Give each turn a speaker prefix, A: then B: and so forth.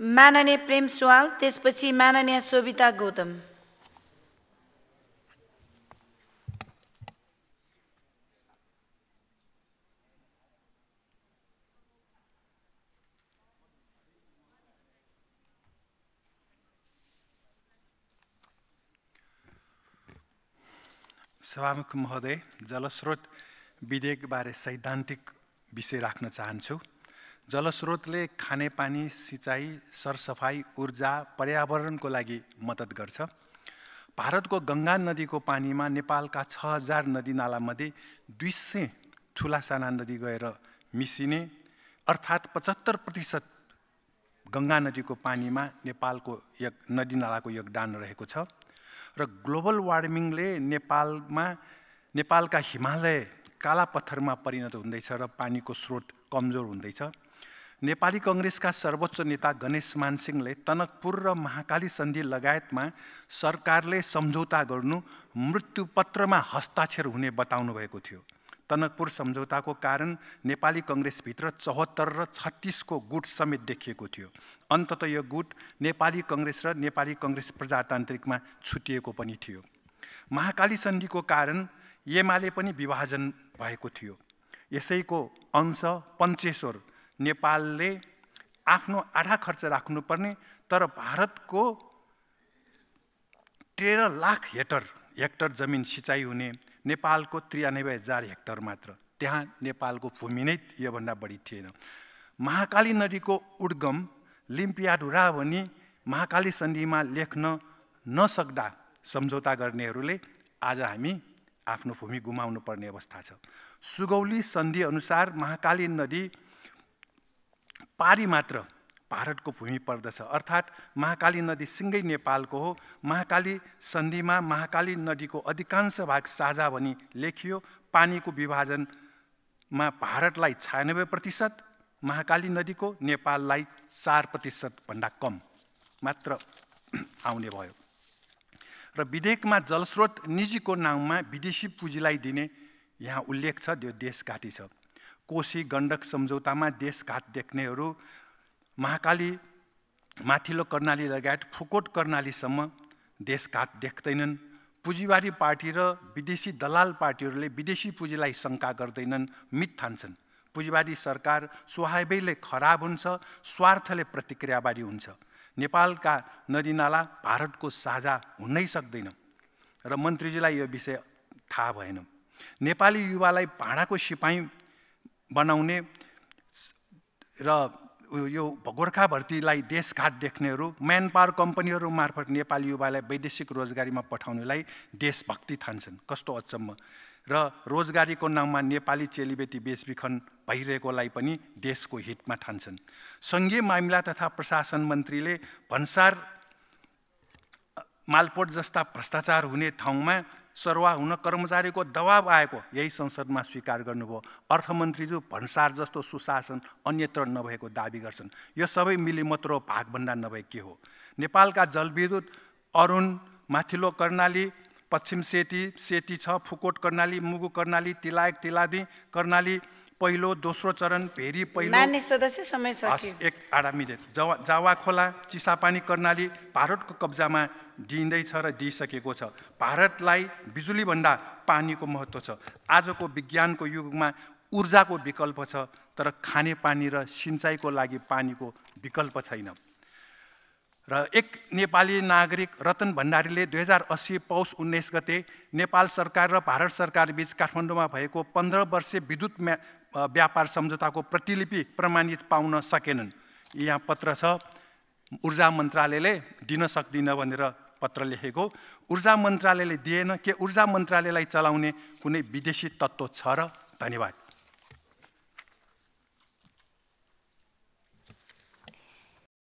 A: माननीय प्रेम सुवाल त्यसपछि माननीय सोभिता गौतम सभामुख महोदय जलस्रोत विधेयकबारे सैद्धान्तिक विषय राख्न चाहन्छु जलस्रोतले खानेपानी सिँचाइ सरसफाइ ऊर्जा पर्यावरणको लागि मद्दत गर्छ भारतको गङ्गा नदीको पानीमा नेपालका छ हजार नदीनालामध्ये दुई सय ठुला साना नदी गएर मिसिने अर्थात् पचहत्तर प्रतिशत गङ्गा नदीको पानीमा नेपालको नदी नदीनालाको योगदान रहेको छ र ग्लोबल वार्मिङले नेपालमा नेपालका हिमालय काला पत्थरमा परिणत हुँदैछ र पानीको स्रोत कमजोर हुँदैछ नेपाली कङ्ग्रेसका सर्वोच्च नेता गणेश मानसिंहले तनकपुर र महाकाली सन्धि लगायतमा सरकारले सम्झौता गर्नु मृत्युपत्रमा हस्ताक्षर हुने बताउनु भएको थियो तनकपुर सम्झौताको कारण नेपाली कङ्ग्रेसभित्र चौहत्तर र छत्तिसको गुट समेत देखिएको थियो अन्तत यो गुट नेपाली कङ्ग्रेस र नेपाली कङ्ग्रेस प्रजातान्त्रिकमा छुटिएको पनि थियो महाकाली सन्धिको कारण एमाले पनि विभाजन भएको थियो यसैको अंश पञ्चेश्वर नेपालले आफ्नो आधा खर्च राख्नुपर्ने तर भारतको तेह्र लाख हेक्टर हेक्टर जमिन सिँचाइ हुने नेपालको त्रियानब्बे हजार हेक्टर मात्र त्यहाँ नेपालको भूमि नै योभन्दा बढी थिएन महाकाली नदीको उड्गम लिम्पियाडुरा भनी महाकाली सन्धिमा लेख्न नसक्दा सम्झौता गर्नेहरूले आज हामी आफ्नो भूमि गुमाउनु पर्ने अवस्था छ सुगौली सन्धिअनुसार महाकाली नदी पारी मात्र भारतको भूमि पर्दछ अर्थात् महाकाली नदी सिँगै नेपालको हो महाकाली सन्धिमा महाकाली नदीको अधिकांश भाग साझा भनी लेखियो पानीको विभाजनमा भारतलाई छयानब्बे प्रतिशत महाकाली नदीको नेपाललाई चार प्रतिशतभन्दा कम मात्र आउने भयो र विधेयकमा जलस्रोत निजीको नाममा विदेशी पुँजीलाई दिने यहाँ उल्लेख छ त्यो देशघाटी छ कोशी गण्डक सम्झौतामा देशघात देख्नेहरू महाकाली माथिल्लो कर्णाली लगायत फुकोट कर्णालीसम्म देशघात देख्दैनन् पुँजीवारी पार्टी र विदेशी दलाल पार्टीहरूले विदेशी पुँजीलाई शङ्का गर्दैनन् मित थान्छन् पुँजीवादी सरकार स्वभावैले खराब हुन्छ स्वार्थले प्रतिक्रियावादी हुन्छ नेपालका नदीनाला भारतको साझा हुनै सक्दैन र मन्त्रीजीलाई यो विषय थाहा भएन नेपाली युवालाई भाँडाको सिपाही बनाउने र यो गोर्खा भर्तीलाई देशघाट देख्नेहरू म्यान पावर कम्पनीहरू मार्फत नेपाली युवालाई वैदेशिक रोजगारीमा पठाउनेलाई देशभक्ति ठान्छन् कस्तो अचम्म र रोजगारीको नाममा नेपाली चेलीबेटी बेचबिखन भइरहेकोलाई पनि देशको हितमा ठान्छन् सङ्घीय मामिला तथा प्रशासन मन्त्रीले भन्सार मालपोट जस्ता भ्रष्टाचार हुने ठाउँमा सरवा हुन कर्मचारीको दबाब आएको यही संसदमा स्वीकार गर्नुभयो अर्थमन्त्रीज्यू भन्सार जस्तो सुशासन अन्यत्र नभएको दावी गर्छन् यो सबै मिलिमत्रो भागभन्दा नभए के हो नेपालका जलविद्युत अरुण माथिल्लो कर्णाली पश्चिम सेती सेती छ फुकोट कर्णाली मुगु कर्णाली तिलायक तिलादी कर्णाली पहिलो दोस्रो चरण फेरि पहिलो समय सकियो एक आडामिले जवा जावा खोला चिसापानी कर्णाली भारतको कब्जामा दिइँदैछ र दिइसकेको छ भारतलाई बिजुलीभन्दा पानीको महत्त्व छ आजको विज्ञानको युगमा ऊर्जाको विकल्प छ तर खानेपानी र सिँचाइको लागि पानीको विकल्प छैन र एक नेपाली नागरिक रतन भण्डारीले दुई हजार अस्सी पौष उन्नाइस गते नेपाल सरकार र भारत सरकारबीच काठमाडौँमा भएको पन्ध्र वर्षे विद्युत म्या व्यापार सम्झौताको प्रतिलिपि प्रमाणित पाउन सकेनन् यहाँ पत्र छ ऊर्जा मन्त्रालयले दिन सक्दिनँ भनेर पत्र लेखेको ऊर्जा मन्त्रालयले दिएन के ऊर्जा मन्त्रालयलाई चलाउने कुनै विदेशी तत्त्व छ र धन्यवाद